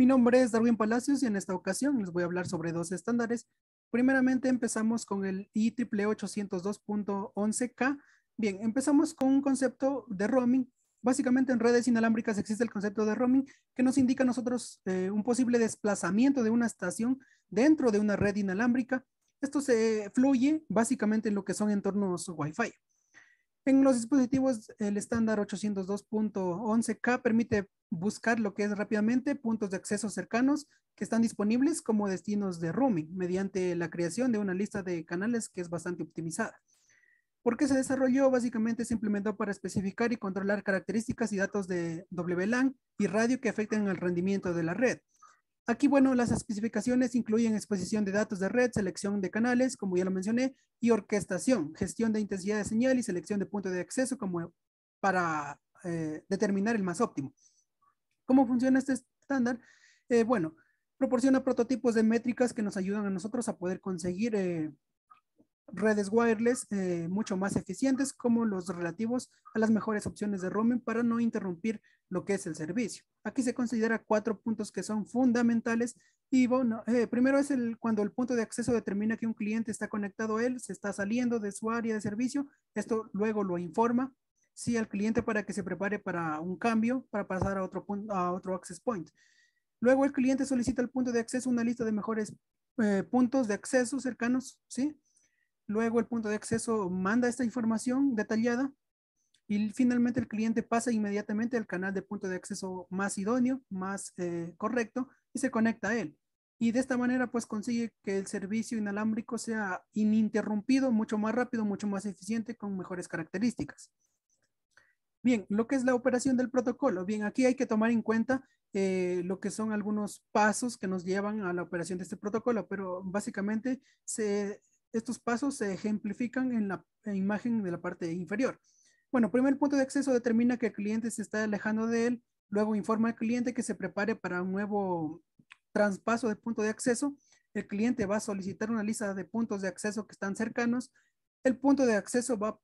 Mi nombre es Darwin Palacios y en esta ocasión les voy a hablar sobre dos estándares. Primeramente empezamos con el e IEEE 802.11K. Bien, empezamos con un concepto de roaming. Básicamente en redes inalámbricas existe el concepto de roaming que nos indica a nosotros eh, un posible desplazamiento de una estación dentro de una red inalámbrica. Esto se fluye básicamente en lo que son entornos Wi-Fi. En los dispositivos, el estándar 802.11K permite buscar lo que es rápidamente puntos de acceso cercanos que están disponibles como destinos de roaming mediante la creación de una lista de canales que es bastante optimizada. ¿Por qué se desarrolló? Básicamente se implementó para especificar y controlar características y datos de WLAN y radio que afecten al rendimiento de la red. Aquí, bueno, las especificaciones incluyen exposición de datos de red, selección de canales, como ya lo mencioné, y orquestación, gestión de intensidad de señal y selección de punto de acceso como para eh, determinar el más óptimo. ¿Cómo funciona este estándar? Eh, bueno, proporciona prototipos de métricas que nos ayudan a nosotros a poder conseguir eh, redes wireless eh, mucho más eficientes como los relativos a las mejores opciones de roaming para no interrumpir lo que es el servicio. Aquí se considera cuatro puntos que son fundamentales y bueno, eh, primero es el, cuando el punto de acceso determina que un cliente está conectado a él, se está saliendo de su área de servicio, esto luego lo informa sí, al cliente para que se prepare para un cambio, para pasar a otro, punto, a otro access point. Luego el cliente solicita al punto de acceso una lista de mejores eh, puntos de acceso cercanos, ¿sí? Luego el punto de acceso manda esta información detallada y finalmente el cliente pasa inmediatamente al canal de punto de acceso más idóneo, más eh, correcto y se conecta a él. Y de esta manera pues consigue que el servicio inalámbrico sea ininterrumpido, mucho más rápido, mucho más eficiente con mejores características. Bien, lo que es la operación del protocolo. Bien, aquí hay que tomar en cuenta eh, lo que son algunos pasos que nos llevan a la operación de este protocolo, pero básicamente se estos pasos se ejemplifican en la imagen de la parte inferior. Bueno, primer punto de acceso determina que el cliente se está alejando de él, luego informa al cliente que se prepare para un nuevo traspaso de punto de acceso. El cliente va a solicitar una lista de puntos de acceso que están cercanos. El punto de acceso va a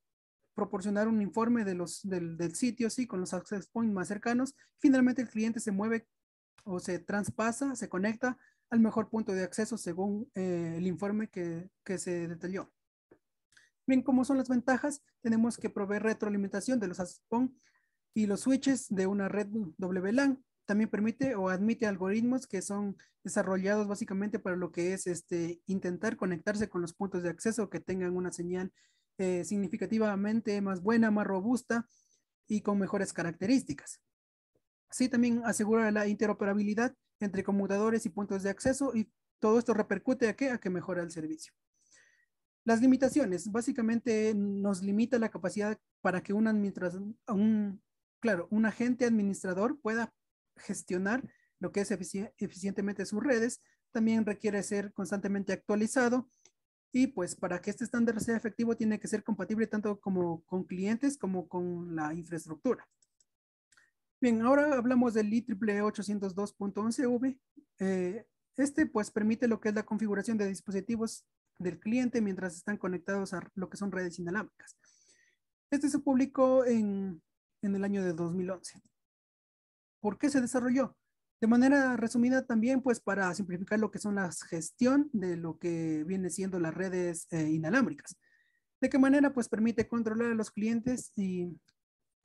proporcionar un informe de los, del, del sitio, sí, con los access points más cercanos. Finalmente el cliente se mueve o se traspasa, se conecta al mejor punto de acceso según eh, el informe que, se detalló. Bien, ¿cómo son las ventajas? Tenemos que proveer retroalimentación de los ASPON y los switches de una red WLAN. También permite o admite algoritmos que son desarrollados básicamente para lo que es este, intentar conectarse con los puntos de acceso que tengan una señal eh, significativamente más buena, más robusta y con mejores características. Sí, también asegura la interoperabilidad entre conmutadores y puntos de acceso y todo esto repercute a qué? A que mejora el servicio. Las limitaciones, básicamente nos limita la capacidad para que un, claro, un agente administrador pueda gestionar lo que es eficientemente sus redes, también requiere ser constantemente actualizado y pues para que este estándar sea efectivo tiene que ser compatible tanto como con clientes como con la infraestructura. Bien, ahora hablamos del IEEE 802.11v. Eh, este pues permite lo que es la configuración de dispositivos del cliente mientras están conectados a lo que son redes inalámbricas. Este se publicó en, en el año de 2011. ¿Por qué se desarrolló? De manera resumida también, pues para simplificar lo que son las gestión de lo que viene siendo las redes eh, inalámbricas. ¿De qué manera? Pues permite controlar a los clientes y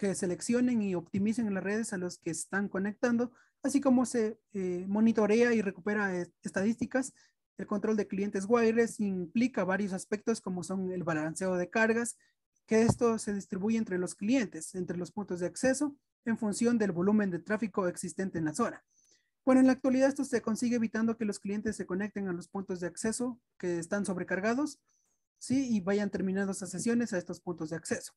que seleccionen y optimicen las redes a los que están conectando, así como se eh, monitorea y recupera e, estadísticas. El control de clientes wireless implica varios aspectos como son el balanceo de cargas, que esto se distribuye entre los clientes, entre los puntos de acceso, en función del volumen de tráfico existente en la zona. Bueno, en la actualidad esto se consigue evitando que los clientes se conecten a los puntos de acceso que están sobrecargados, ¿sí? Y vayan terminando esas sesiones a estos puntos de acceso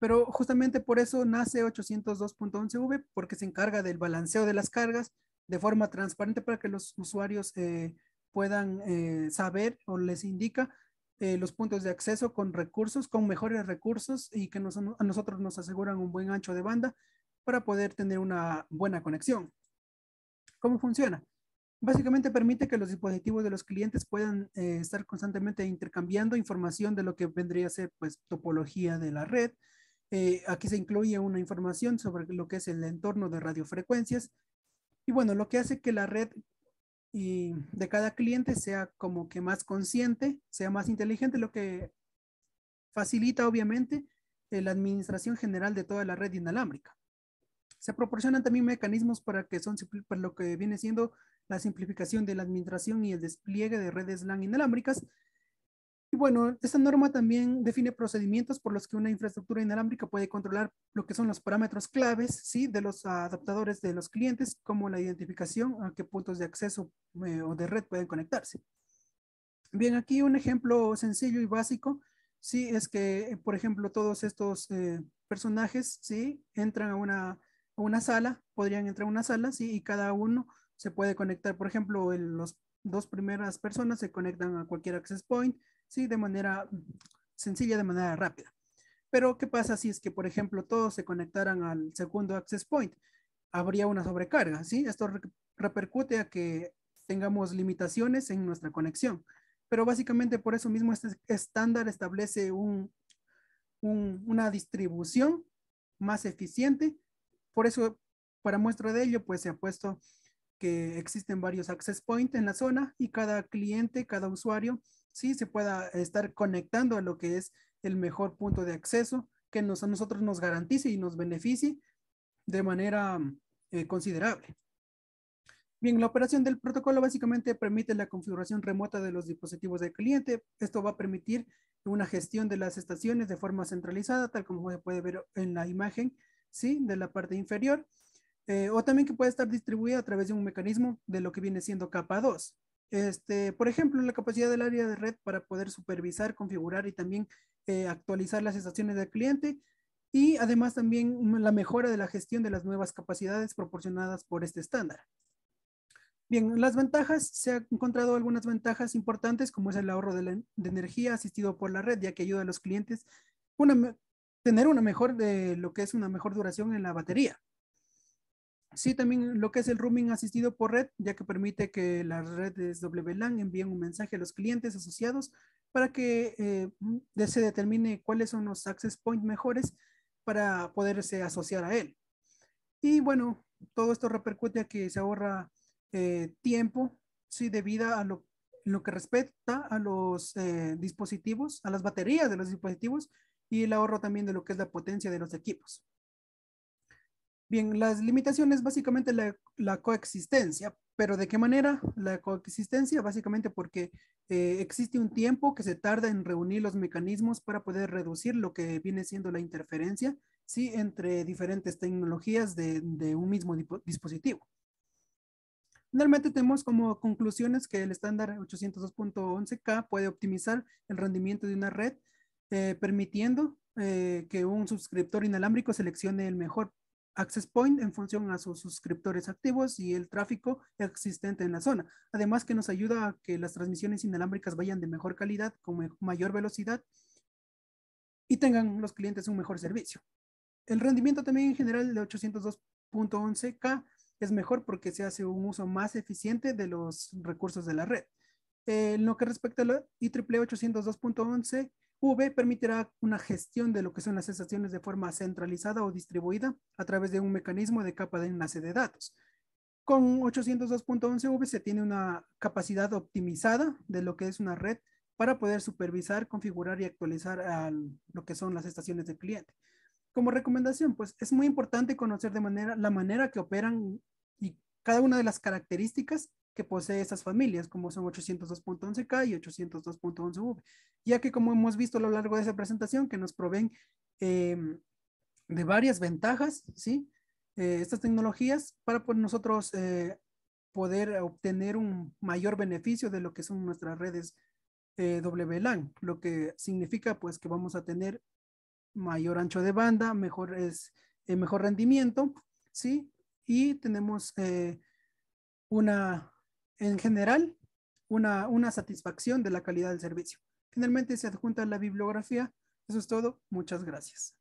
pero justamente por eso nace 802.11v, porque se encarga del balanceo de las cargas de forma transparente para que los usuarios eh, puedan eh, saber o les indica eh, los puntos de acceso con recursos, con mejores recursos y que a nosotros nos aseguran un buen ancho de banda para poder tener una buena conexión. ¿Cómo funciona? Básicamente permite que los dispositivos de los clientes puedan estar constantemente intercambiando información de lo que vendría a ser pues, topología de la red, eh, aquí se incluye una información sobre lo que es el entorno de radiofrecuencias. Y bueno, lo que hace que la red de cada cliente sea como que más consciente, sea más inteligente, lo que facilita obviamente eh, la administración general de toda la red inalámbrica. Se proporcionan también mecanismos para que son para lo que viene siendo la simplificación de la administración y el despliegue de redes LAN inalámbricas y bueno, esta norma también define procedimientos por los que una infraestructura inalámbrica puede controlar lo que son los parámetros claves ¿sí? de los adaptadores de los clientes, como la identificación a qué puntos de acceso eh, o de red pueden conectarse. Bien, aquí un ejemplo sencillo y básico, ¿sí? es que, por ejemplo, todos estos eh, personajes ¿sí? entran a una, sala, podrían entrar a una sala ¿sí? y cada uno se puede conectar. Por ejemplo, las los dos primeras personas se conectan a cualquier access point, ¿sí? De manera sencilla, de manera rápida. Pero, ¿qué pasa si es que, por ejemplo, todos se conectaran al segundo access point? Habría una sobrecarga, ¿sí? Esto repercute a que tengamos limitaciones en nuestra conexión. Pero básicamente por eso mismo este estándar establece una distribución más eficiente. Por eso, para muestra de ello, pues se ha puesto que existen varios access point en la zona y cada cliente, cada usuario, sí se pueda estar conectando a lo que es el mejor punto de acceso que nos, a nosotros nos garantice y nos beneficie de manera eh, considerable. Bien, la operación del protocolo básicamente permite la configuración remota de los dispositivos de cliente. Esto va a permitir una gestión de las estaciones de forma centralizada, tal como se puede ver en la imagen, ¿sí? De la parte inferior. Eh, o también que puede estar distribuida a través de un mecanismo de lo que viene siendo capa 2. Este, por ejemplo, la capacidad del área de red para poder supervisar, configurar y también eh, actualizar las estaciones del cliente y además también la mejora de la gestión de las nuevas capacidades proporcionadas por este estándar. Bien, las ventajas, se han encontrado algunas ventajas importantes como es el ahorro de, energía asistido por la red ya que ayuda a los clientes a tener una mejor de lo que es una mejor duración en la batería. Sí, también lo que es el roaming asistido por red, ya que permite que las redes WLAN envíen un mensaje a los clientes asociados para que eh, mm, se determine cuáles son los access points mejores para poderse asociar a él. Y bueno, todo esto repercute a que se ahorra eh, tiempo, sí, debido a lo, que respecta a los eh, dispositivos, a las baterías de los dispositivos y el ahorro también de lo que es la potencia de los equipos. Bien, las limitaciones básicamente la, coexistencia, pero ¿de qué manera? La coexistencia básicamente porque eh, existe un tiempo que se tarda en reunir los mecanismos para poder reducir lo que viene siendo la interferencia, ¿sí? Entre diferentes tecnologías de, un mismo dispositivo. Finalmente tenemos como conclusiones que el estándar 802.11k puede optimizar el rendimiento de una red, eh, permitiendo eh, que un suscriptor inalámbrico seleccione el mejor Access Point en función a sus suscriptores activos y el tráfico existente en la zona. Además que nos ayuda a que las transmisiones inalámbricas vayan de mejor calidad, con mayor velocidad y tengan los clientes un mejor servicio. El rendimiento también en general de 802.11K es mejor porque se hace un uso más eficiente de los recursos de la red. En lo que respecta al IEEE 802.11, V permitirá una gestión de lo que son las estaciones de forma centralizada o distribuida a través de un mecanismo de capa de enlace de datos. Con 802.11v se tiene una capacidad optimizada de lo que es una red para poder supervisar, configurar y actualizar a lo que son las estaciones de cliente. Como recomendación, pues es muy importante conocer de manera la manera que operan y cada una de las características que posee estas familias, como son 802.11K y 802.11V, ya que como hemos visto a lo largo de esa presentación, que nos proveen em, de varias ventajas, ¿sí? Eh, estas tecnologías para pues, nosotros eh, poder obtener un mayor beneficio de lo que son nuestras redes eh, WLAN, lo que significa pues que vamos a tener mayor ancho de banda, mejor, es, mejor rendimiento, ¿sí? Y tenemos una en general, una, satisfacción de la calidad del servicio. Finalmente se adjunta la bibliografía. Eso es todo. Muchas gracias.